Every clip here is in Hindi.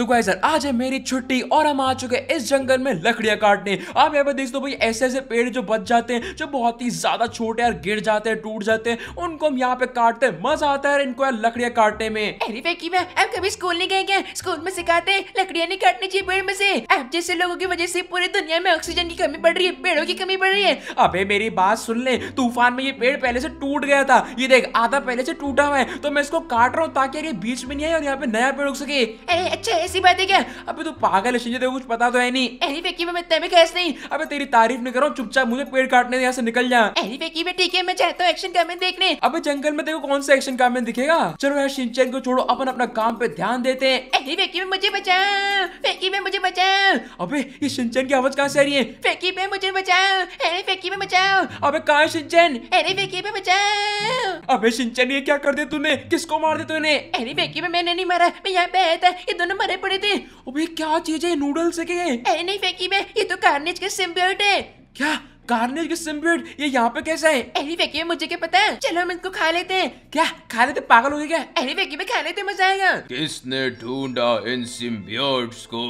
तो गाइस यार आज है मेरी छुट्टी और हम आ चुके हैं इस जंगल में लकड़ियां काटने आप यहाँ पर देख दो भाई ऐसे ऐसे पेड़ जो बच जाते हैं जो बहुत ही ज्यादा छोटे यार गिर जाते हैं टूट जाते हैं उनको हम यहाँ पे काटते हैं मजा आता है इनको यार लकड़ियां काटने में कभी स्कूल नहीं गए क्या स्कूल में सिखाते हैं लकड़ियां नहीं काटनी चाहिए पेड़ में से अब जैसे लोगों की वजह से पूरी दुनिया में ऑक्सीजन की कमी पड़ रही है पेड़ों की कमी पड़ रही है अब मेरी बात सुन ले तूफान में ये पेड़ पहले से टूट गया था ये देख आधा पहले से टूटा हुआ है तो मैं इसको काट रहा हूँ ताकि ये बीच में नहीं आए और यहाँ पे नया पेड़ उग सके अच्छा ऐसी बात है क्या अबे तू पागल है संजय कुछ पता तो है नहीं एनी फेकी में मैं तेरे कैसे नहीं अबे तेरी तारीफ नहीं करो चुपचाप मुझे पेड़ काटने यहाँ से निकल जा एनी फेकी में ठीक है मैं चाहता हूँ एक्शन कामेन देखने अब जंगल में देखो कौन सा एक्शन कामेन दिखेगा चलो यार सिंचन को छोड़ो अपन अपना काम पे ध्यान देते हैं एनी फेकी में मुझे बचा फेकी में मुझे बचा अबे ये सिंचन की आवाज कहाँ से आ रही है फेकी में मुझे बचाओ अरे फेकी में बचाओ अबे कहा सिंचन अरे फेकी में बचाओ अबे सिंचन ये क्या कर दे तूने किसको मार दे तूने अरे फेकी में मैंने नहीं मारा मैं यहाँ पे आया था ये दोनों मरे पड़े थे अबे क्या चीज है नूडल्स है क्या नहीं फेंकी मैं ये तो कार्नेज के सिम्बियोट है क्या कार्नेज के सिम्बियोट ये यहाँ पे कैसा है अरे फेंकी मुझे क्या पता है चलो हम इनको खा लेते हैं क्या खा लेते पागल हो गए क्या अरे फेंकी में खा लेते मजा आएगा किसने ढूंढा इन सिम्बियोट्स को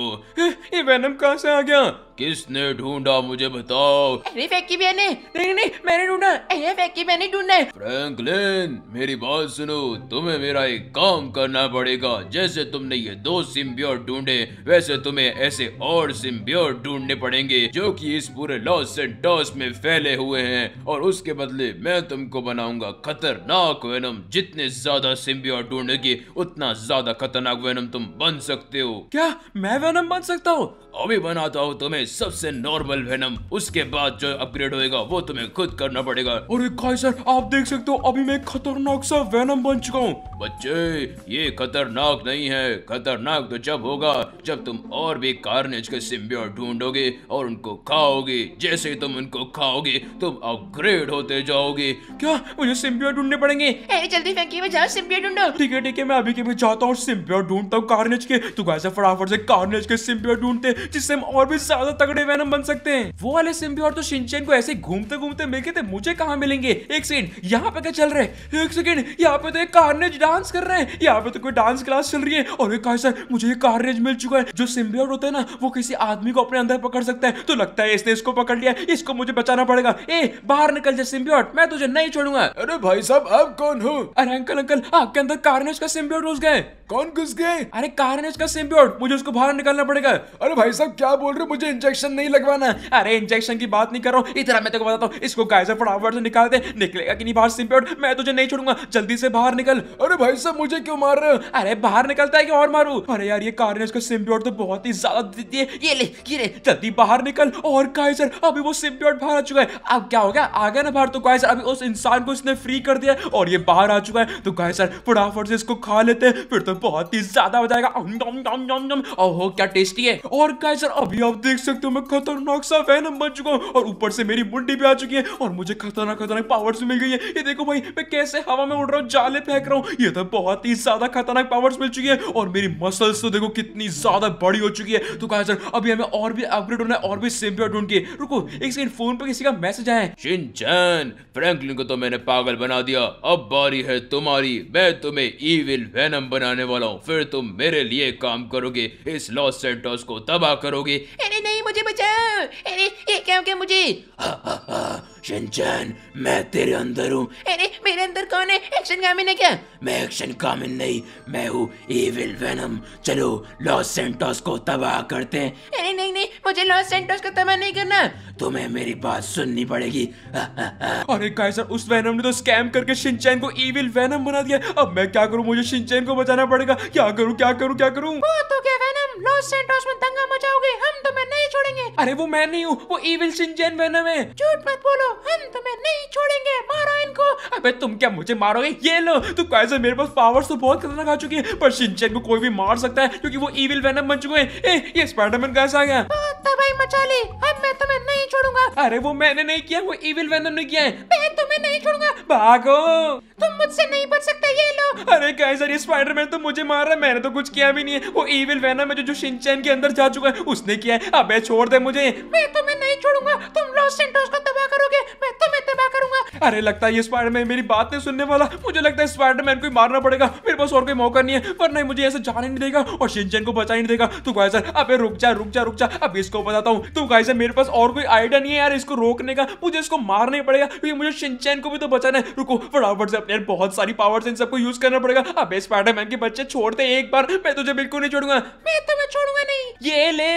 ये वेनम कहाँ से आ गया किसने ढूंढा मुझे बताओ अरे फैक्की मैंने नहीं नहीं मैंने ढूंढा अरे फैक्की मैंने ढूंढा फ्रैंकलिन मेरी बात सुनो तुम्हें मेरा एक काम करना पड़ेगा जैसे तुमने ये दो सिम्बियोर ढूंढे वैसे तुम्हें ऐसे और सिम्बियोर ढूंढने पड़ेंगे जो कि इस पूरे लॉस डॉस में फैले हुए हैं और उसके बदले मैं तुमको बनाऊंगा खतरनाक वेनम जितने ज्यादा सिम्बियोर ढूंढेगी उतना ज्यादा खतरनाक वेनम तुम बन सकते हो क्या मैं वेनम बन सकता हूँ अभी बनाता हूँ तुम्हें सबसे नॉर्मल वेनम उसके बाद जो अपग्रेड होएगा वो तुम्हें खुद करना पड़ेगा और गाइस सर आप देख सकते हो अभी मैं खतरनाक सा वेनम बन चुका हूँ बच्चे ये खतरनाक नहीं है खतरनाक तो जब होगा जब तुम और भी कार्नेज के सिम्बियर ढूंढोगे और उनको खाओगे जैसे ही तुम उनको खाओगे तुम अपग्रेड होते जाओगे क्या मुझे सिम्बियर ढूंढने पड़ेंगे जल्दी फैंकी में जाओ सिम्बियर ढूंढो ठीक है ठीक है मैं अभी के भी जाता हूँ सिम्बियर ढूंढता हूँ कार्नेज के तो गाइस फटाफट से कार्नेज के सिम्बियर ढूंढते जिससे हम और भी ज्यादा तगड़े वैनम बन सकते हैं वो वाले सिम्बी और तो शिनचैन को ऐसे घूमते घूमते मिल गए थे मुझे कहाँ मिलेंगे एक सेकंड यहाँ पे क्या चल रहे एक सेकंड यहाँ पे तो एक कार्नेज डांस कर रहे हैं यहाँ पे तो कोई डांस क्लास चल रही है और एक सर मुझे एक कार्नेज मिल चुका है जो सिम्बी होता है ना वो किसी आदमी को अपने अंदर पकड़ सकता है तो लगता है इसने इसको पकड़ लिया इसको मुझे बचाना पड़ेगा ए बाहर निकल जाए सिम्बी मैं तुझे नहीं छोड़ूंगा अरे भाई साहब अब कौन हो अरे अंकल अंकल आपके अंदर कार्नेज का सिम्बी घुस गए कौन घुस गए अरे कार्नेज का सिम्बी मुझे उसको बाहर निकालना पड़ेगा अरे भाई साहब क्या बोल रहे हो मुझे इंजेक्शन नहीं लगवाना अरे इंजेक्शन की बात नहीं करो इतना मैं तेको बताता हूँ इसको गायसर फटाफट से निकाल दे निकलेगा कि नहीं बाहर सिम्प्योर मैं तुझे नहीं छोड़ूंगा जल्दी से बाहर निकल अरे भाई साहब मुझे क्यों मार रहे हो अरे बाहर निकलता है कि और मारू अरे यार ये कार ने उसको सिम्प्योर तो बहुत ही ज्यादा देती है ये ले ये ले जल्दी बाहर निकल और कायसर अभी वो सिम्प्योर बाहर आ चुका है अब क्या हो गया आ गया ना बाहर तो कायसर अभी उस इंसान को इसने फ्री कर दिया और ये बाहर आ चुका है तो कायसर फटाफट से इसको खा लेते हैं फिर तो बहुत ही ज्यादा हो जाएगा ओहो क्या टेस्टी है और कायसर अभी आप देख सकते सकते हो मैं खतरनाक सा वैनम बन चुका हूँ और ऊपर से मेरी मुंडी भी आ चुकी है और मुझे खतरनाक खतरनाक पावर्स मिल गई है ये देखो भाई मैं कैसे हवा में उड़ रहा हूँ जाले फेंक रहा हूँ ये तो बहुत ही ज्यादा खतरनाक पावर्स मिल चुकी है और मेरी मसल्स तो देखो कितनी ज्यादा बड़ी हो चुकी है तो कहा सर अभी हमें और भी अपग्रेड होना है और भी सिम ढूंढ के रुको एक सेकंड फोन पर किसी का मैसेज आया है शिनचैन फ्रैंकलिन को तो मैंने पागल बना दिया अब बारी है तुम्हारी मैं तुम्हें ईविल वेनम बनाने वाला हूँ फिर तुम मेरे लिए काम करोगे इस लॉस सेंटोस को तबाह करोगे अरे मुझे बचाओ अरे ये क्या हो गया मुझे शिनचैन मैं तेरे अंदर हूँ अरे मेरे अंदर कौन है एक्शन कामिन है क्या मैं एक्शन कामिन नहीं मैं हूँ एविल वेनम चलो लॉस सेंटोस को तबाह करते हैं अरे नहीं नहीं मुझे लॉस सेंटोस को तबाह नहीं करना तुम्हें मेरी बात सुननी पड़ेगी अरे गाइस सर उस वेनम ने तो स्कैम करके शिनचैन को एविल वेनम बना दिया अब मैं क्या करूँ मुझे शिनचैन को बचाना पड़ेगा क्या करूँ क्या करूँ क्या करूँ तो क्या वेनम लॉस सेंटोस में दंगा मचाओगे हम तुम्हें नहीं छोड़ेंगे अरे वो मैं नहीं हूँ वो इविल सिंजेन वेनम है झूठ मत बोलो हम तुम्हें नहीं छोड़ेंगे मारो इनको अबे तुम क्या मुझे मारोगे ये लो तो कैसे मेरे पास पावर्स तो बहुत खतरनाक आ चुकी है पर सिंचन को कोई भी मार सकता है क्योंकि वो इविल वेनम बन चुके हैं ए, ये स्पाइडरमैन कैसे आ गया तबाही मचा ली अब मैं तुम्हें नहीं छोड़ूंगा अरे वो मैंने नहीं किया वो इविल वेनम ने किया है तुम्हें नहीं छोड़ूंगा भागो तुम मुझसे नहीं बच सकते ये लो अरे काइजर ये स्पाइडरमैन तो मुझे मार रहा है मैंने तो कुछ किया भी नहीं है वो इविल वेनम है जो जो शिनचैन के अंदर जा चुका है उसने किया है अबे छोड़ दे मुझे मैं तुम्हें नहीं छोड़ूंगा तुम लॉस सेंटोस को तबाह करोगे अरे लगता है ये स्पाइडरमैन मेरी बात नहीं सुनने वाला मुझे लगता है स्पाइडरमैन को मारना पड़ेगा मेरे पास और कोई मौका नहीं है पर नहीं मुझे ऐसे जाने नहीं देगा और शिनचैन को बचा नहीं देगा तू गाइस सर अबे रुक जा रुक जा रुक जा अब इसको बताता हूं तू गाइस सर मेरे पास और कोई आइडिया नहीं है यार इसको रोकने का मुझे इसको मारना ही पड़ेगा क्योंकि मुझे शिनचैन को भी तो बचाना है रुको फटाफट से अपने बहुत सारी पावर्स इन सबको यूज करना पड़ेगा अबे स्पाइडरमैन के बच्चे छोड़ते एक बार मैं तुझे बिल्कुल नहीं छोड़ूंगा मैं तुम्हें छोड़ूंगा नहीं ये ले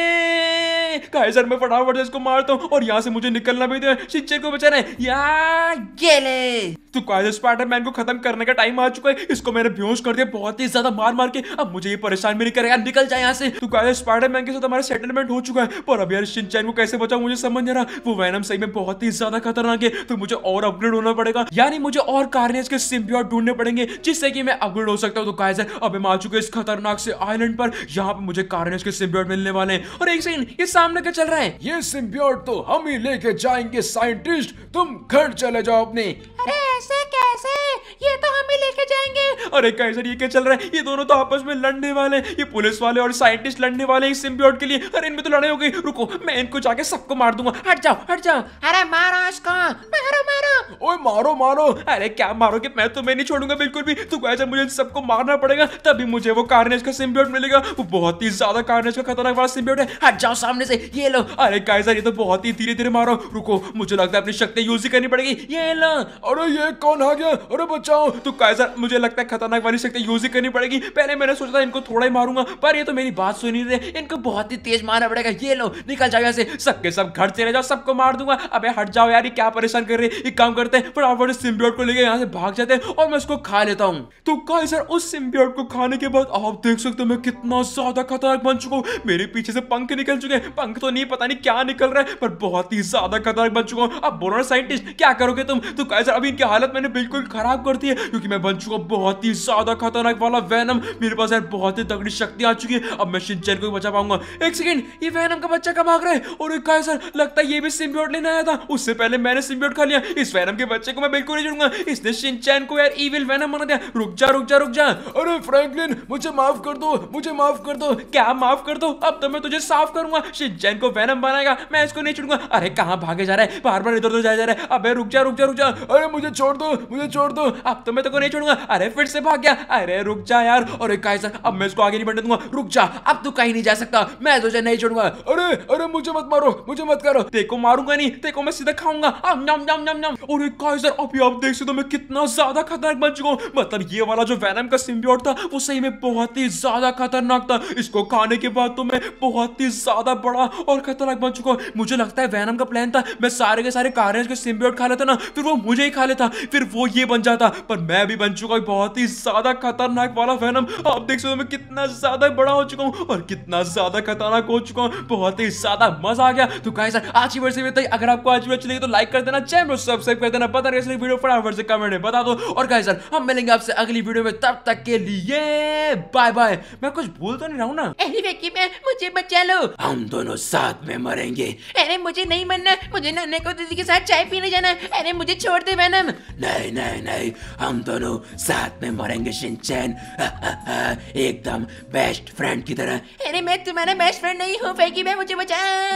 गाइस सर मैं फटाफट से इसको मारता हूं और यहां से मुझे निकलना भी दे तो शिनचैन को बचाना है यार गेले तो कायदे स्पाइडरमैन को खत्म करने का टाइम आ चुका है इसको मैंने बेहोश कर दिया बहुत ही ज्यादा मार मार के अब मुझे ये परेशान भी नहीं करेगा निकल जाए यहाँ से तो कायदे स्पाइडरमैन के साथ हमारा सेटलमेंट हो चुका है पर अब यार शिनचैन को कैसे बचाऊ मुझे समझ नहीं रहा वो वैनम सही में बहुत ही ज्यादा खतरनाक है तो मुझे और अपग्रेड होना पड़ेगा यानी मुझे और कार्नेज के सिम्बियोट ढूंढने पड़ेंगे जिससे की मैं अपग्रेड हो सकता हूँ तो कायदे अब हम आ चुके इस खतरनाक से आईलैंड पर यहाँ पे मुझे कार्नेज के सिम्बियोट मिलने वाले हैं और एक सही ये सामने का चल रहा है ये सिम्बियोट तो हम ही लेके जाएंगे साइंटिस्ट तुम घर चले जाओ help me. अरे कैसे ये क्या चल रहा है ये दोनों तो आपस में लड़ने वाले हैं ये पुलिस वाले और साइंटिस्ट लड़ने वाले इस सिम्बियोट के लिए अरे इनमें तो लड़ाई हो गई रुको मैं इनको जाके सबको मार दूंगा हट जाओ हट जाओ अरे मारो इसको मारो मारो ओए मारो मारो अरे क्या मारोगे मैं तुम्हें तो, नहीं छोड़ूंगा बिल्कुल भी तो गाइस मुझे सबको मारना पड़ेगा तभी मुझे वो कार्नेज का सिम्बियोट मिलेगा वो बहुत ही ज्यादा कार्नेज का खतरनाक वाला सिम्बियोट है हट जाओ सामने से ये लो अरे गाइस ये तो बहुत ही धीरे धीरे मारो रुको मुझे लगता है अपनी शक्ति यूज ही करनी पड़ेगी ये लो अरे ये कौन आ गया अरे बचाओ तो गाइस मुझे लगता है खतरनाक वाली शक्ति यूज ही करनी पड़ेगी पहले मैंने सोचा था इनको थोड़ा ही मारूंगा पर ये तो मेरी बात सुन ही रहे इनको बहुत ही तेज मारना पड़ेगा ये लो निकल जाओ यहाँ से सबके सब घर चले जाओ सबको मार दूंगा अबे हट जाओ यार ये क्या परेशान कर रहे एक काम करते हैं फटाफट इस सिम्बियोट को लेकर यहाँ से भाग जाते हैं और मैं उसको खा लेता हूँ तो कहा सर उस सिम्बियोट को खाने के बाद आप देख सकते हो मैं कितना ज्यादा खतरनाक बन चुका हूँ मेरे पीछे से पंख निकल चुके हैं पंख तो नहीं पता नहीं क्या निकल रहा है पर बहुत ही ज्यादा खतरनाक बन चुका हूँ अब बोलो साइंटिस्ट क्या करोगे तुम तो कहा सर अभी इनकी हालत मैंने बिल्कुल खराब कर दी है क्योंकि मैं बन चुका बहुत ही ही ज्यादा खतरनाक वाला वैनम मेरे पास यार बहुत ही तगड़ी शक्ति आ चुकी है अब मैं शिनचैन को बचा पाऊंगा एक सेकंड ये वैनम का बच्चा कब भाग रहा है और एक सर लगता है ये भी सिम्बियोट लेने आया था उससे पहले मैंने सिम्बियोट खा लिया इस वैनम के बच्चे को मैं बिल्कुल नहीं छोड़ूंगा इसने शिनचैन को यार इविल वैनम बना दिया रुक जा रुक जा रुक जा अरे फ्रैंकलिन मुझे माफ कर दो मुझे माफ कर दो क्या माफ कर दो अब तो मैं तुझे साफ करूंगा शिनचैन को वैनम बनाएगा मैं इसको नहीं छोड़ूंगा अरे कहां भागे जा रहा है बार बार इधर उधर जाया जा रहा है अबे रुक जा रुक जा रुक जा अरे मुझे छोड़ दो मुझे छोड़ दो अब तो मैं तो को नहीं छोड़ूंगा अरे फिर से भाग गया अरे रुक जा यार एक काइजर अब मैं इसको आगे नहीं बढ़ने दूंगा रुक जा अब तू कहीं नहीं जा सकता मैं तुझे नहीं छोड़ूंगा अरे अरे मुझे मत मारो मुझे मत करो देखो मारूंगा नहीं देखो मैं सीधा खाऊंगा अरे अभी आप देख सकते हो मैं कितना ज्यादा खतरनाक बन चुका मतलब ये वाला जो वैनम का सिम्बियोट था वो सही में बहुत ही ज्यादा खतरनाक था इसको खाने के बाद तो मैं बहुत ही ज्यादा बड़ा और खतरनाक बन चुका मुझे लगता है वैनम का प्लान था मैं सारे के सारे कार्य के सिम्बियोट खा लेता ना फिर वो मुझे ही खा लेता फिर वो ये बन जाता पर मैं भी बन चुका बहुत ही ज्यादा खतरनाक वाला फैनम आप देख सकते हो मैं कितना ज्यादा बड़ा हो चुका हूँ और कितना ज्यादा खतरनाक हो चुका हूँ बहुत ही ज्यादा मजा आ गया तो कहीं सर आज की वीडियो से अगर आपको आज भी अच्छी लगी तो लाइक कर देना चैनल सब्सक्राइब कर देना पता नहीं वीडियो फटाफट से कमेंट में बता दो और कहीं सर हम मिलेंगे आपसे अगली वीडियो में तब तक के लिए बाय बाय मैं कुछ भूल तो नहीं रहा हूँ ना मैं मुझे बचा लो हम दोनों साथ में मरेंगे अरे मुझे नहीं मरना मुझे नन्हे को दीदी के साथ चाय पीने जाना अरे मुझे छोड़ दे मैनम नहीं नहीं नहीं हम दोनों साथ में मरेंगे शिनचैन एकदम बेस्ट फ्रेंड की तरह अरे मैं तुम्हारा बेस्ट फ्रेंड नहीं हूँ फैकी मैं मुझे बचा